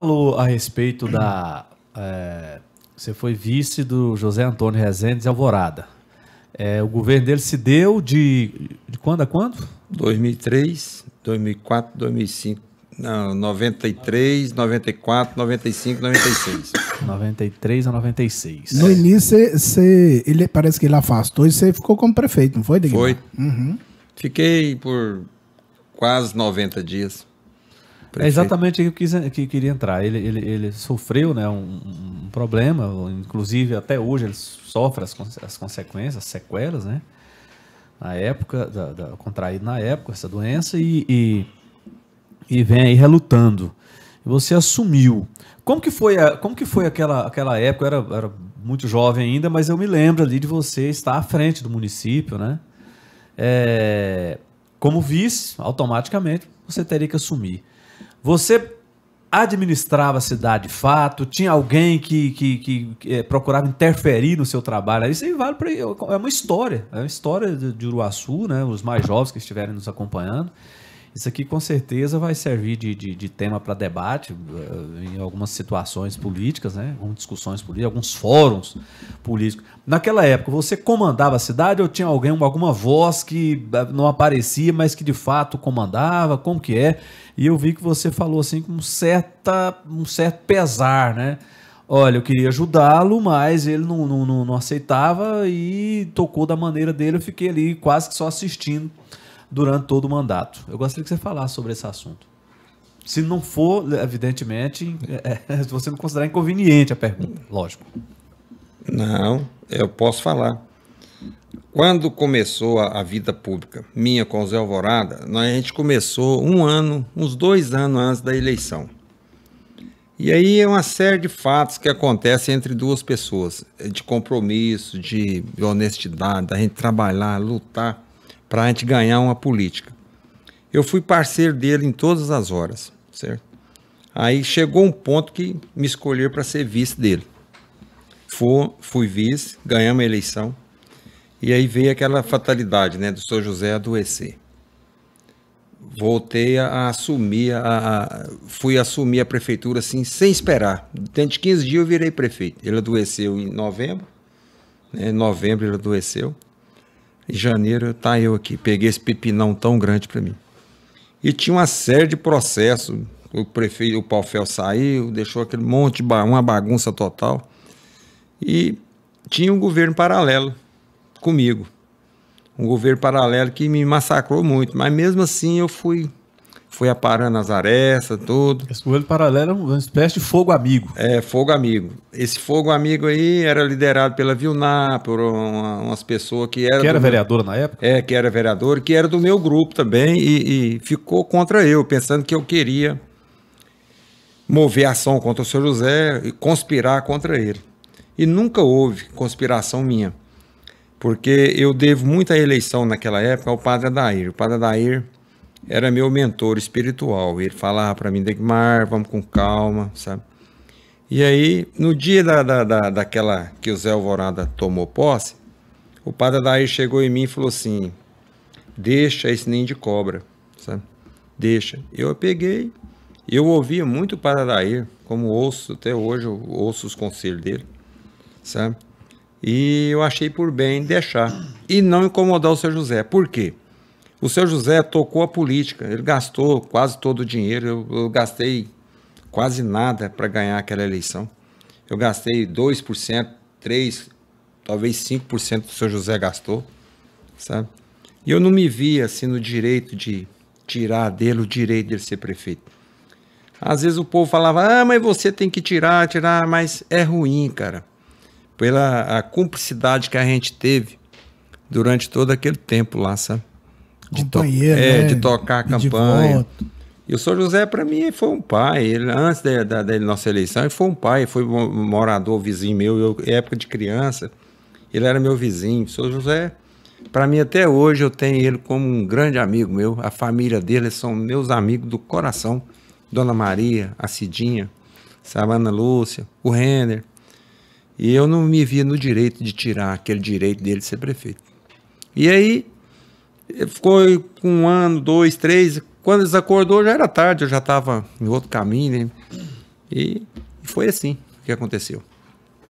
falou a respeito da. É, você foi vice do José Antônio Rezende de Alvorada. É, o governo dele se deu de, de quando a quando? 2003, 2004, 2005. Não, 93, 94, 95, 96. 93 a 96. No início, cê, cê, ele parece que ele afastou e você ficou como prefeito, não foi, Diguinho? Foi. Uhum. Fiquei por quase 90 dias. É exatamente aí que eu quis, que queria entrar. Ele, ele, ele sofreu né, um, um, problema, inclusive até hoje ele sofre as, as consequências, as sequelas, né? Na época, da, da, contraído na época, essa doença, e, e, e vem aí relutando. você assumiu. Como que foi, a, como que foi aquela, aquela época? Eu era, era muito jovem ainda, mas eu me lembro ali de você estar à frente do município, né? É, como vice, automaticamente, você teria que assumir. Você administrava a cidade de fato? Tinha alguém que, que, que, que é, procurava interferir no seu trabalho? Isso aí vale para. É uma história. É uma história de, de Uruaçu, né? Os mais jovens que estiverem nos acompanhando. Isso aqui com certeza vai servir de, de, de tema para debate eh, em algumas situações políticas, né? algumas discussões políticas, alguns fóruns políticos. Naquela época, você comandava a cidade ou tinha alguém, alguma voz que eh, não aparecia, mas que de fato comandava? Como que é? E eu vi que você falou assim com certa, um certo pesar, né? olha, eu queria ajudá-lo, mas ele não, não, não, não, aceitava e tocou da maneira dele. Eu fiquei ali quase que só assistindo durante todo o mandato. Eu gostaria que você falasse sobre esse assunto. Se não for, evidentemente, é, é, você não considerar inconveniente a pergunta, lógico. Não, eu posso falar. Quando começou a, a, vida pública minha com o Zé Alvorada, nós, a gente começou um ano, uns dois anos antes da eleição. E aí é uma série de fatos que acontecem entre duas pessoas, de compromisso, de honestidade, da gente trabalhar, lutar para a gente ganhar uma política. Eu fui parceiro dele em todas as horas, certo? Aí chegou um ponto que me escolheram para ser vice dele. fui vice, ganhamos a eleição. E aí veio aquela fatalidade, né, do São José adoecer. Voltei a, assumir, a, a, fui assumir a prefeitura assim, sem esperar. Dentro de 15 dias eu virei prefeito. Ele adoeceu em novembro, né, em novembro ele adoeceu. Em janeiro, tá eu aqui, peguei esse pepinão tão grande para mim. E tinha uma série de processos. O prefeito, o Palfel saiu, deixou aquele monte, uma bagunça total. E tinha um governo paralelo comigo. Um governo paralelo que me massacrou muito, mas mesmo assim eu fui foi a as arestas, tudo. Esse coelho paralelo era é uma espécie de fogo amigo. É, fogo amigo. Esse fogo amigo aí era liderado pela Vilna, por uma, umas pessoas que era. Que era vereadora meu... na época? É, que era vereadora, que era do meu grupo também, e, e ficou contra eu, pensando que eu queria mover ação contra o senhor José e conspirar contra ele. E nunca houve conspiração minha, porque eu devo muita eleição naquela época ao padre Adair. O padre Adair era meu mentor espiritual. Ele falava para mim, Degmar, vamos com calma, sabe? E aí, no dia da, da, da, daquela que o Zé Alvorada tomou posse, o padre Adair chegou em mim e falou assim, deixa esse ninho de cobra, sabe? Deixa. Eu peguei, eu ouvia muito o padre Adair, como ouço, até hoje eu ouço os conselhos dele, sabe? E eu achei por bem deixar e não incomodar o seu José. Por quê? O seu José tocou a política, ele gastou quase todo o dinheiro, eu, eu gastei quase nada para ganhar aquela eleição. Eu gastei 2%, 3%, talvez 5% do seu José gastou, sabe? E eu não me via assim no direito de tirar dele o direito de ser prefeito. Às vezes o povo falava, ah, mas você tem que tirar, tirar, mas é ruim, cara. Pela a cumplicidade que a gente teve durante todo aquele tempo lá, sabe? de, to é, né? de tocar a campanha. E o São José, para mim, foi um pai. Ele, antes da, da, da, nossa eleição, ele foi um pai, foi um morador, vizinho meu, eu, época de criança. Ele era meu vizinho. São José, para mim, até hoje, eu tenho ele como um grande amigo meu. A família dele são meus amigos do coração. Dona Maria, a Cidinha, Savana Lúcia, o Renner. E eu não me via no direito de tirar aquele direito dele de ser prefeito. E aí, Ficou um ano, dois, três. Quando eles acordou já era tarde, eu já estava em outro caminho, né? E foi assim que aconteceu.